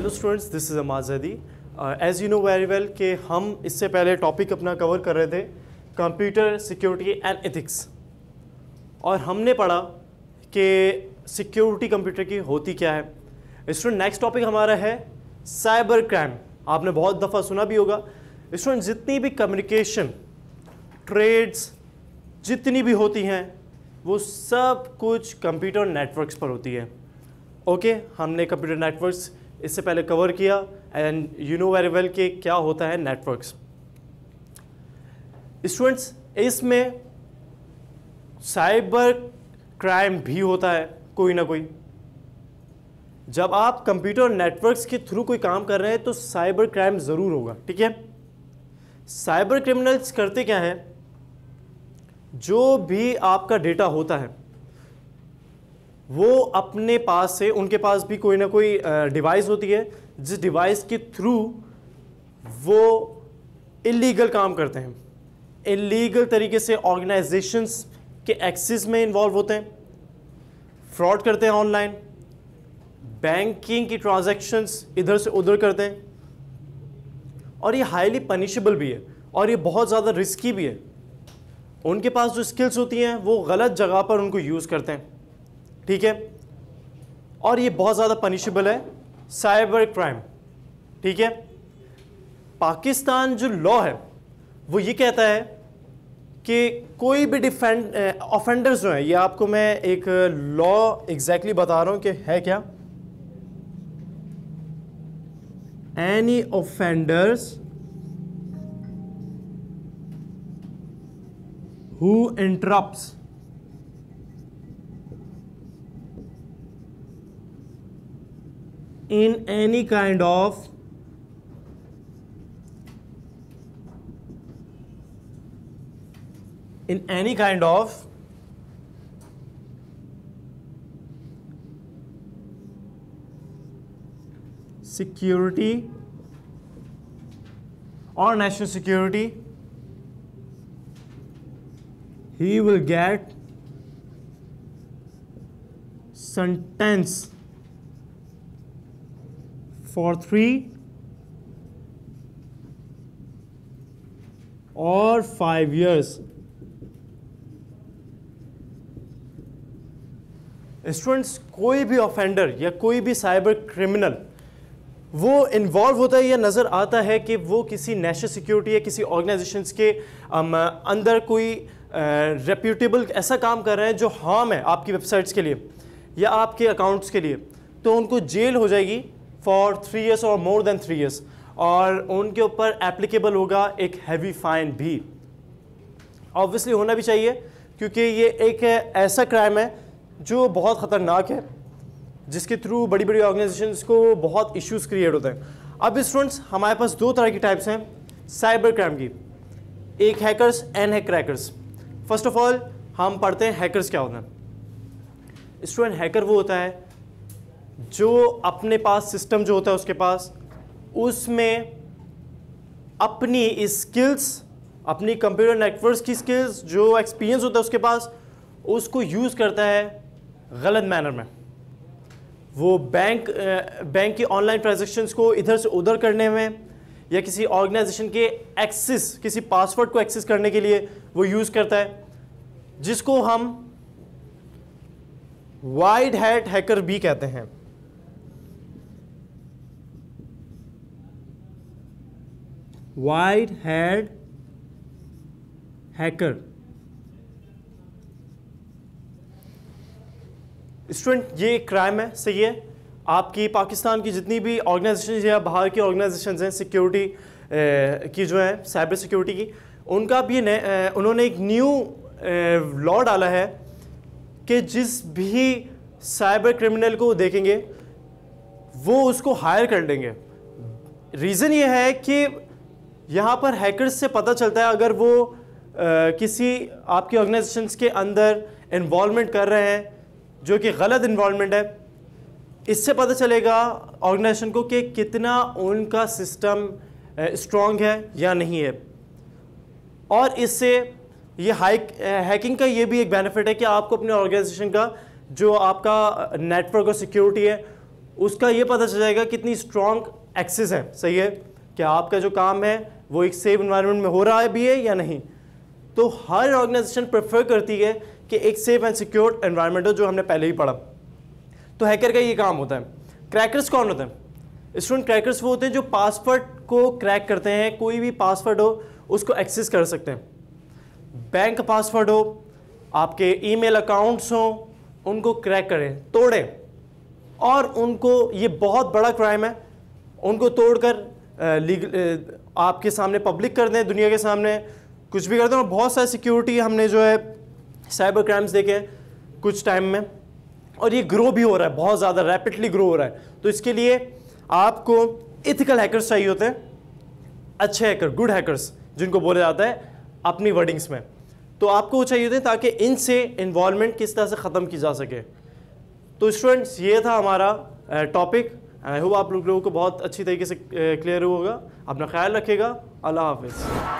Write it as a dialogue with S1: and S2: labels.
S1: Hello students this is अमाज अदी as you know very well कि हम इससे पहले टॉपिक अपना कवर कर रहे थे कंप्यूटर सिक्योरिटी एंड एथिक्स और हमने पढ़ा कि सिक्योरिटी कंप्यूटर की होती क्या है स्टूडेंट नेक्स्ट टॉपिक हमारा है साइबर क्राइम आपने बहुत दफ़ा सुना भी होगा स्टूडेंट जितनी भी कम्युनिकेशन ट्रेड्स जितनी भी होती हैं वो सब कुछ कंप्यूटर नेटवर्क्स पर होती है ओके okay, हमने कंप्यूटर नेटवर्क्स इससे पहले कवर किया and you know very well कि क्या होता है नेटवर्क्स स्टूडेंट्स इसमें साइबर क्राइम भी होता है कोई ना कोई जब आप कंप्यूटर नेटवर्क्स के थ्रू कोई काम कर रहे हैं तो साइबर क्राइम ज़रूर होगा ठीक है साइबर क्रिमिनल्स करते क्या हैं जो भी आपका डेटा होता है वो अपने पास से उनके पास भी कोई ना कोई डिवाइस होती है जिस डिवाइस के थ्रू वो इलीगल काम करते हैं इलीगल तरीके से ऑर्गेनाइजेशंस के एक्सेस में इन्वॉल्व होते हैं फ्रॉड करते हैं ऑनलाइन बैंकिंग की ट्रांजैक्शंस इधर से उधर करते हैं और ये हाईली पनिशेबल भी है और ये बहुत ज़्यादा रिस्की भी है उनके पास जो स्किल्स होती हैं वो गलत जगह पर उनको यूज़ करते हैं ठीक है और ये बहुत ज़्यादा पनिशेबल है साइबर क्राइम ठीक है पाकिस्तान जो लॉ है वो ये कहता है कि कोई भी डिफेंड ऑफेंडर्स जो है ये आपको मैं एक लॉ एग्जैक्टली exactly बता रहा हूं कि है क्या any offenders who interrupt in any kind of in any kind of security or national security he will get sentence for 3 or 5 years. Students कोई भी ऑफेंडर या कोई भी साइबर क्रिमिनल वो इन्वॉल्व होता है या नज़र आता है कि वो किसी नेशनल सिक्योरिटी या किसी ऑर्गेनाइजेशन के um, अंदर कोई रेप्यूटेबल uh, ऐसा काम कर रहे हैं जो हार्म है आपकी वेबसाइट्स के लिए या आपके अकाउंट्स के लिए तो उनको जेल हो जाएगी फॉर थ्री ईयर्स और मोर देन थ्री ईयर्स और उनके ऊपर एप्लीकेबल होगा एक हैवी फाइन भी ऑब्वियसली होना भी चाहिए क्योंकि ये एक ऐसा क्राइम है जो बहुत ख़तरनाक है जिसके थ्रू बड़ी बड़ी ऑर्गेनाइजेशन को बहुत इश्यूज क्रिएट होते हैं अब स्टूडेंट्स हमारे पास दो तरह की टाइप्स हैं साइबर क्राइम की एक हैकर्स एंड है क्रैकर्स फर्स्ट ऑफ ऑल हम पढ़ते हैं हैकर्स क्या होते हैं स्टूडेंट हैकर वो होता है जो अपने पास सिस्टम जो होता है उसके पास उसमें अपनी स्किल्स अपनी कंप्यूटर नेटवर्क की स्किल्स जो एक्सपीरियंस होता है उसके पास उसको यूज़ करता है गलत मैनर में वो बैंक बैंक की ऑनलाइन ट्रांजेक्शन्स को इधर से उधर करने में या किसी ऑर्गेनाइजेशन के एक्सेस किसी पासवर्ड को एक्सेस करने के लिए वो यूज़ करता है जिसको हम वाइड हैट हैकर भी कहते हैं वाइट हेड हैकर स्टूडेंट ये क्राइम है सही है आपकी पाकिस्तान की जितनी भी ऑर्गेनाइजेशन या बाहर की ऑर्गेनाइजेशन हैं सिक्योरिटी की जो है साइबर सिक्योरिटी की उनका भी ने, उन्होंने एक न्यू लॉ डाला है कि जिस भी साइबर क्रिमिनल को देखेंगे वो उसको हायर कर लेंगे रीज़न ये है कि यहाँ पर हैकर्स से पता चलता है अगर वो आ, किसी आपके ऑर्गेनाइजेशन के अंदर इन्वॉलमेंट कर रहे हैं जो कि गलत इन्वॉलमेंट है इससे पता चलेगा ऑर्गेनाइजेशन को कि कितना उनका सिस्टम स्ट्रॉन्ग है या नहीं है और इससे ये हाइक हैकिंग का ये भी एक बेनिफिट है कि आपको अपने ऑर्गेनाइजेशन का जो आपका नेटवर्क और सिक्योरिटी है उसका ये पता चल जाएगा कितनी स्ट्रॉन्ग एक्सेस है सही है कि आपका जो काम है वो एक सेफ इन्वायरमेंट में हो रहा है भी है या नहीं तो हर ऑर्गेनाइजेशन प्रेफर करती है कि एक सेफ एंड सिक्योर इन्वायरमेंट हो जो हमने पहले ही पढ़ा तो हैकर का ये काम होता है क्रैकर्स कौन होते हैं स्टूडेंट क्रैकर्स वो होते हैं जो पासवर्ड को क्रैक करते हैं कोई भी पासवर्ड हो उसको एक्सेस कर सकते हैं बैंक पासवर्ड हो आपके ईमेल अकाउंट्स हों उनको क्रैक करें तोड़ें और उनको ये बहुत बड़ा क्राइम है उनको तोड़कर लीगल आपके सामने पब्लिक कर दें दुनिया के सामने कुछ भी कर दें और बहुत सारी सिक्योरिटी हमने जो है साइबर क्राइम्स देखे कुछ टाइम में और ये ग्रो भी हो रहा है बहुत ज़्यादा रैपिडली ग्रो हो रहा है तो इसके लिए आपको इथिकल हैकर्स चाहिए होते हैं अच्छे हैकर गुड हैकर्स जिनको बोला जाता है अपनी वर्डिंग्स में तो आपको वो चाहिए होते हैं ताकि इनसे इन्वॉलमेंट किस तरह से ख़त्म की जा सके तो स्टूडेंट्स ये था हमारा टॉपिक आई होप आप लोगों को बहुत अच्छी तरीके से क्लियर होगा अपना ख्याल रखेगा अल्लाह हाफिज़